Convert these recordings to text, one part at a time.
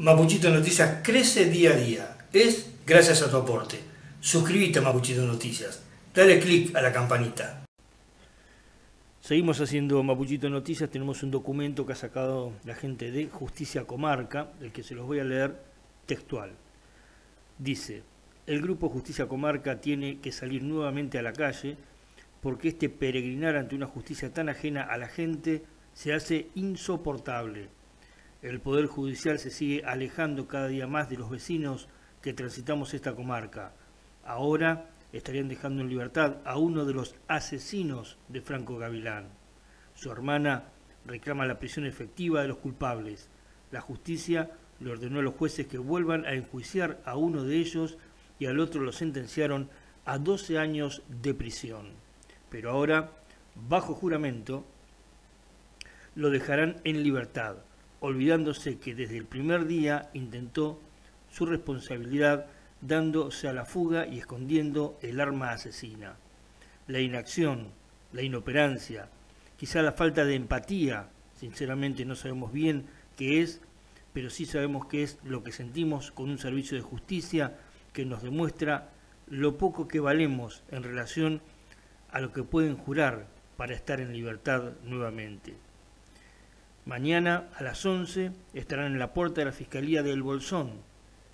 Mapuchito Noticias crece día a día. Es gracias a tu aporte. Suscríbete a Mapuchito Noticias. Dale click a la campanita. Seguimos haciendo Mapuchito Noticias. Tenemos un documento que ha sacado la gente de Justicia Comarca, el que se los voy a leer textual. Dice, el grupo Justicia Comarca tiene que salir nuevamente a la calle porque este peregrinar ante una justicia tan ajena a la gente se hace insoportable el Poder Judicial se sigue alejando cada día más de los vecinos que transitamos esta comarca. Ahora estarían dejando en libertad a uno de los asesinos de Franco Gavilán. Su hermana reclama la prisión efectiva de los culpables. La justicia le ordenó a los jueces que vuelvan a enjuiciar a uno de ellos y al otro lo sentenciaron a 12 años de prisión. Pero ahora, bajo juramento, lo dejarán en libertad olvidándose que desde el primer día intentó su responsabilidad dándose a la fuga y escondiendo el arma asesina. La inacción, la inoperancia, quizá la falta de empatía, sinceramente no sabemos bien qué es, pero sí sabemos que es lo que sentimos con un servicio de justicia que nos demuestra lo poco que valemos en relación a lo que pueden jurar para estar en libertad nuevamente. Mañana a las 11 estarán en la puerta de la Fiscalía del Bolsón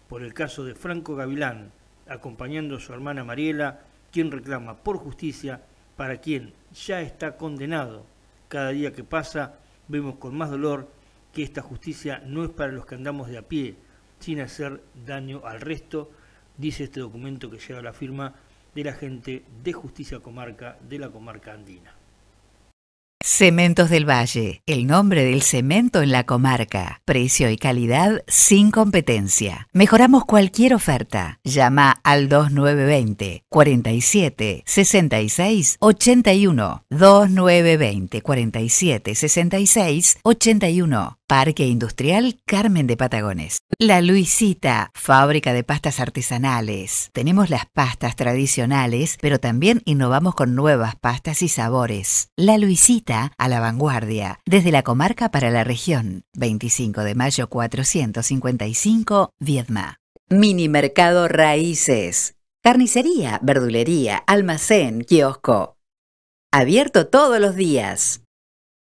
por el caso de Franco Gavilán, acompañando a su hermana Mariela, quien reclama por justicia para quien ya está condenado. Cada día que pasa vemos con más dolor que esta justicia no es para los que andamos de a pie, sin hacer daño al resto, dice este documento que lleva la firma de la gente de Justicia Comarca de la Comarca Andina. Cementos del Valle, el nombre del cemento en la comarca. Precio y calidad sin competencia. Mejoramos cualquier oferta. Llama al 2920 47 66 81. 2920 47 66 81. Parque Industrial Carmen de Patagones. La Luisita, fábrica de pastas artesanales. Tenemos las pastas tradicionales, pero también innovamos con nuevas pastas y sabores. La Luisita, a la vanguardia, desde la comarca para la región. 25 de mayo 455, Viedma. Mini Mercado Raíces. Carnicería, verdulería, almacén, kiosco. Abierto todos los días.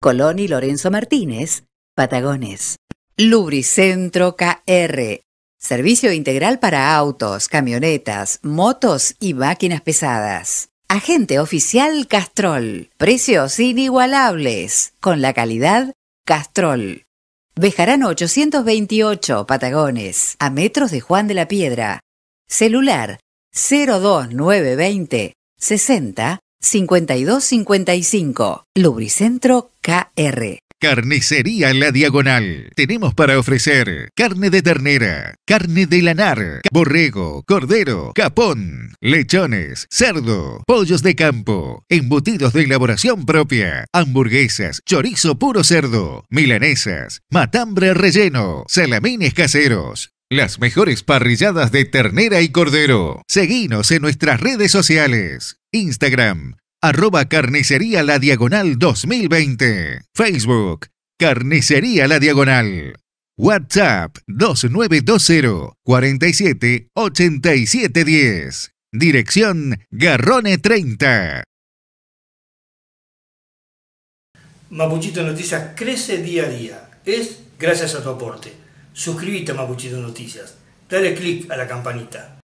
Colón y Lorenzo Martínez, Patagones. Lubricentro KR. Servicio integral para autos, camionetas, motos y máquinas pesadas. Agente oficial Castrol. Precios inigualables. Con la calidad Castrol. Bejarano 828 Patagones. A metros de Juan de la Piedra. Celular 02920 60 5255. Lubricentro KR. Carnicería La Diagonal. Tenemos para ofrecer carne de ternera, carne de lanar, borrego, cordero, capón, lechones, cerdo, pollos de campo, embutidos de elaboración propia, hamburguesas, chorizo puro cerdo, milanesas, matambre relleno, salamines caseros, las mejores parrilladas de ternera y cordero. Seguinos en nuestras redes sociales. Instagram, arroba carnicería la diagonal 2020. Facebook, carnicería la diagonal. WhatsApp 2920 47 Dirección Garrone 30. Mapuchito Noticias crece día a día. Es gracias a tu aporte. Suscríbete a Mapuchito Noticias, dale click a la campanita.